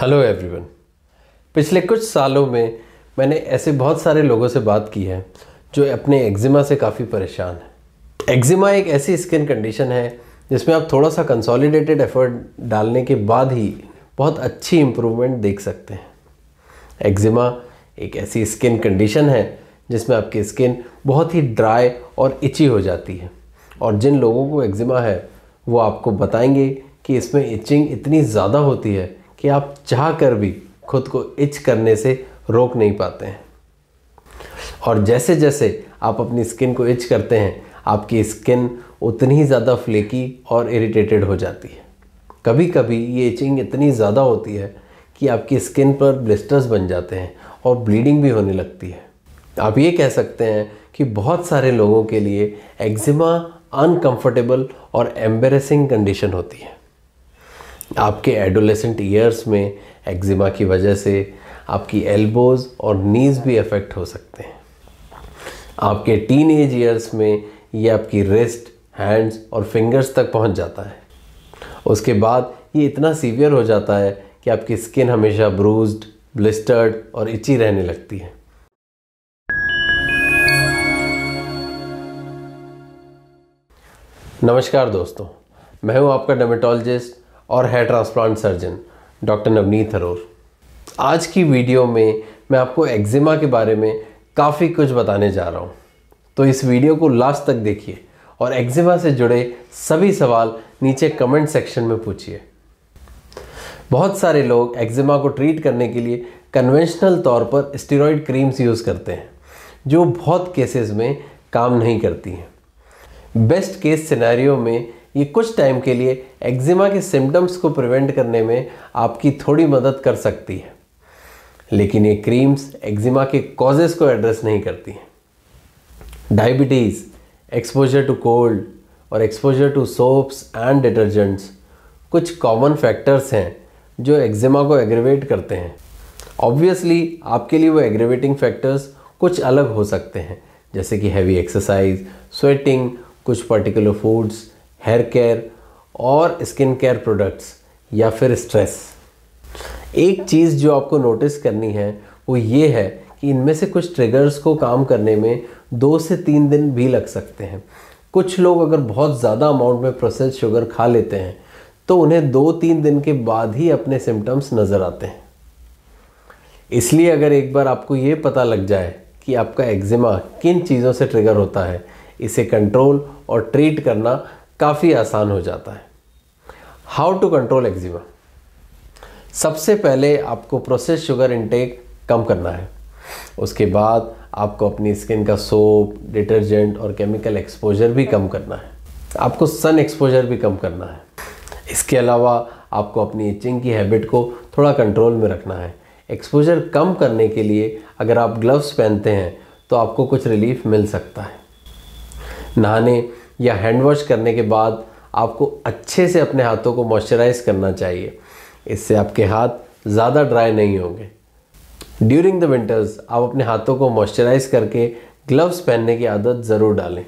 hello everyone पिछले कुछ सालों में मैंने ऐसे बहुत सारे लोगों से बात की है जो अपने एक्जिमा से काफ़ी परेशान है एक्जिमा एक ऐसी स्किन कंडीशन है जिसमें आप थोड़ा सा कंसोलिडेटेड एफर्ट डालने के बाद ही बहुत अच्छी इम्प्रूवमेंट देख सकते हैं एक्जिमा एक ऐसी स्किन कंडीशन है जिसमें आपकी स्किन बहुत ही ड्राई और इची हो जाती है और जिन लोगों को एक्जिमा है वो आपको बताएंगे कि इसमें इचिंग इतनी ज़्यादा होती है कि आप चाह कर भी खुद को इच करने से रोक नहीं पाते हैं और जैसे जैसे आप अपनी स्किन को इच करते हैं आपकी स्किन उतनी ही ज़्यादा फ्लेकी और इरिटेटेड हो जाती है कभी कभी ये इचिंग इतनी ज़्यादा होती है कि आपकी स्किन पर ब्लिस्टर्स बन जाते हैं और ब्लीडिंग भी होने लगती है आप ये कह सकते हैं कि बहुत सारे लोगों के लिए एक्जिमा अनकंफर्टेबल और एम्बेसिंग कंडीशन होती है आपके एडोलेसेंट ईयर्स में एक्जिमा की वजह से आपकी एल्बोज़ और नीज़ भी अफेक्ट हो सकते हैं आपके टीन एज ईयर्स में ये आपकी रिस्ट हैंड्स और फिंगर्स तक पहुंच जाता है उसके बाद ये इतना सीवियर हो जाता है कि आपकी स्किन हमेशा ब्रूज्ड ब्लिस्टर्ड और इची रहने लगती है नमस्कार दोस्तों मैं हूं आपका डर्मेटोलॉजिस्ट और hair transplant surgeon doctor Navneet Arora आज की वीडियो में मैं आपको एक्जिमा के बारे में काफ़ी कुछ बताने जा रहा हूँ तो इस वीडियो को लास्ट तक देखिए और एक्जिमा से जुड़े सभी सवाल नीचे कमेंट सेक्शन में पूछिए बहुत सारे लोग एक्जिमा को ट्रीट करने के लिए कन्वेंशनल तौर पर स्टीरोइड क्रीम्स यूज़ करते हैं जो बहुत केसेस में काम नहीं करती हैं बेस्ट केस सिनेरियो में ये कुछ टाइम के लिए एक्जिमा के सिम्टम्स को प्रिवेंट करने में आपकी थोड़ी मदद कर सकती है लेकिन ये क्रीम्स एक्जिमा के कॉजेस को एड्रेस नहीं करती हैं डायबिटीज़ एक्सपोजर टू कोल्ड और exposure to soaps and detergents कुछ कॉमन फैक्टर्स हैं जो एक्जिमा को एग्रेवेट करते हैं ऑब्वियसली आपके लिए वो एग्रेवेटिंग फैक्टर्स कुछ अलग हो सकते हैं जैसे कि हैवी एक्सरसाइज स्वेटिंग कुछ पर्टिकुलर फूड्स हेयर केयर और स्किन केयर प्रोडक्ट्स या फिर स्ट्रेस एक चीज़ जो आपको नोटिस करनी है वो ये है कि इनमें से कुछ ट्रिगर्स को काम करने में दो से तीन दिन भी लग सकते हैं कुछ लोग अगर बहुत ज़्यादा अमाउंट में प्रोसेस शुगर खा लेते हैं तो उन्हें दो तीन दिन के बाद ही अपने सिम्टम्स नज़र आते हैं इसलिए अगर एक बार आपको ये पता लग जाए कि आपका एक्जिमा किन चीज़ों से ट्रिगर होता है इसे कंट्रोल और ट्रीट करना काफ़ी आसान हो जाता है हाउ टू कंट्रोल एक्जिमा सबसे पहले आपको प्रोसेस शुगर इनटेक कम करना है उसके बाद आपको अपनी स्किन का सोप डिटर्जेंट और केमिकल एक्सपोजर भी कम करना है आपको सन एक्सपोजर भी कम करना है इसके अलावा आपको अपनी इचिंग की हैबिट को थोड़ा कंट्रोल में रखना है एक्सपोजर कम करने के लिए अगर आप ग्लव्स पहनते हैं तो आपको कुछ रिलीफ मिल सकता है नहाने या हैंड वॉश करने के बाद आपको अच्छे से अपने हाथों को मॉइस्चराइज करना चाहिए इससे आपके हाथ ज़्यादा ड्राई नहीं होंगे ड्यूरिंग द विंटर्स आप अपने हाथों को मॉइस्चराइज करके ग्लव्स पहनने की आदत ज़रूर डालें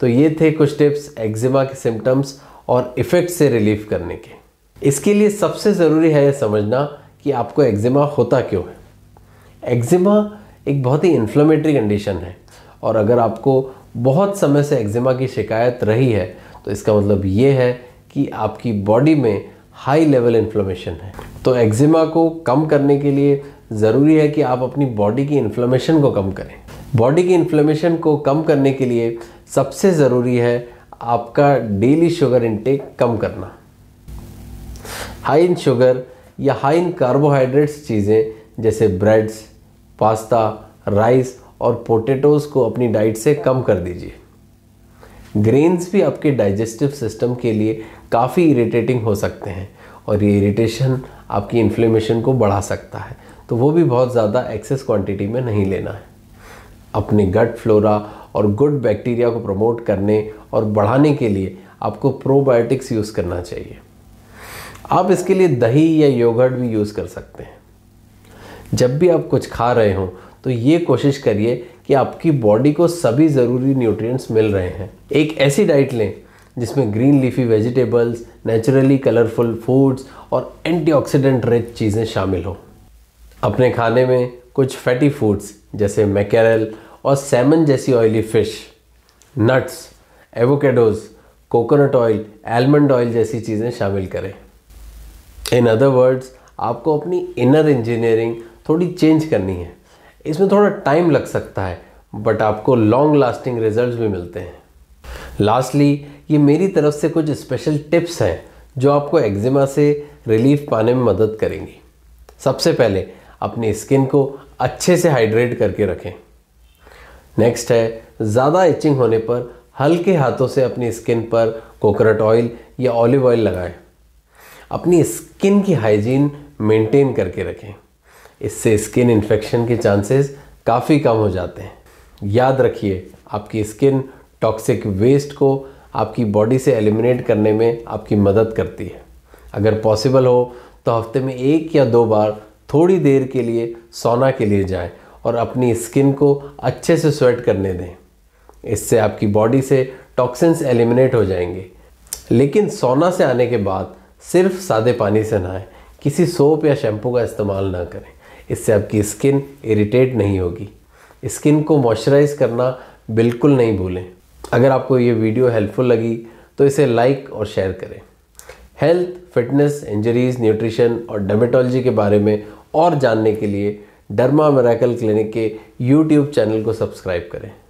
तो ये थे कुछ टिप्स एक्जिमा के सिम्टम्स और इफ़ेक्ट से रिलीफ करने के इसके लिए सबसे ज़रूरी है यह समझना कि आपको एक्जिमा होता क्यों है एक्जिमा एक बहुत ही इन्फ्लेमेटरी कंडीशन है और अगर आपको बहुत समय से एक्जिमा की शिकायत रही है तो इसका मतलब ये है कि आपकी बॉडी में हाई लेवल इन्फ्लोमेशन है तो एक्जिमा को कम करने के लिए ज़रूरी है कि आप अपनी बॉडी की इन्फ्लोमेशन को कम करें बॉडी की इन्फ्लेमेशन को कम करने के लिए सबसे ज़रूरी है आपका डेली शुगर इनटेक कम करना हाई इन शुगर या हाई इन कार्बोहाइड्रेट्स चीज़ें जैसे ब्रेड्स पास्ता राइस और पोटेटोज़ को अपनी डाइट से कम कर दीजिए ग्रेन्स भी आपके डाइजेस्टिव सिस्टम के लिए काफ़ी इरिटेटिंग हो सकते हैं और ये इरिटेशन आपकी इन्फ्लेमेशन को बढ़ा सकता है तो वो भी बहुत ज़्यादा एक्सेस क्वांटिटी में नहीं लेना है अपने गट फ्लोरा और गुड बैक्टीरिया को प्रमोट करने और बढ़ाने के लिए आपको प्रोबायोटिक्स यूज़ करना चाहिए आप इसके लिए दही या योगर्ट भी यूज़ कर सकते हैं जब भी आप कुछ खा रहे हों तो ये कोशिश करिए कि आपकी बॉडी को सभी ज़रूरी न्यूट्रिएंट्स मिल रहे हैं एक ऐसी डाइट लें जिसमें green leafy vegetables naturally colourful foods और एंटीऑक्सीडेंट रिच चीज़ें शामिल हों अपने खाने में कुछ फैटी फूड्स जैसे मैकेरल और सैमन जैसी oily fish nuts avocados coconut oil almond oil जैसी चीज़ें शामिल करें इन अदर वर्ड्स आपको अपनी इनर इंजीनियरिंग थोड़ी चेंज करनी है इसमें थोड़ा टाइम लग सकता है बट आपको लॉन्ग लास्टिंग रिजल्ट भी मिलते हैं लास्टली ये मेरी तरफ से कुछ स्पेशल टिप्स हैं जो आपको एक्जिमा से रिलीफ पाने में मदद करेंगी सबसे पहले अपनी स्किन को अच्छे से हाइड्रेट करके रखें नेक्स्ट है ज़्यादा इचिंग होने पर हल्के हाथों से अपनी स्किन पर कोकोनट ऑयल या ऑलिव ऑयल लगाएं अपनी स्किन की हाइजीन मेंटेन करके रखें इससे स्किन इन्फेक्शन के चांसेस काफ़ी कम हो जाते हैं याद रखिए आपकी स्किन टॉक्सिक वेस्ट को आपकी बॉडी से एलिमिनेट करने में आपकी मदद करती है अगर पॉसिबल हो तो हफ्ते में एक या दो बार थोड़ी देर के लिए सोना के लिए जाएं और अपनी स्किन को अच्छे से स्वेट करने दें इससे आपकी बॉडी से टॉक्सिन्स एलिमिनेट हो जाएंगे लेकिन सोना से आने के बाद सिर्फ सादे पानी से नहाएं किसी सोप या शैम्पू का इस्तेमाल ना करें इससे आपकी स्किन इरिटेट नहीं होगी स्किन को मॉइस्चराइज करना बिल्कुल नहीं भूलें अगर आपको ये वीडियो हेल्पफुल लगी तो इसे लाइक और शेयर करें हेल्थ फिटनेस इंजरीज न्यूट्रिशन और डर्मेटोलॉजी के बारे में और जानने के लिए डर्मा मेराकल क्लिनिक के यूट्यूब चैनल को सब्सक्राइब करें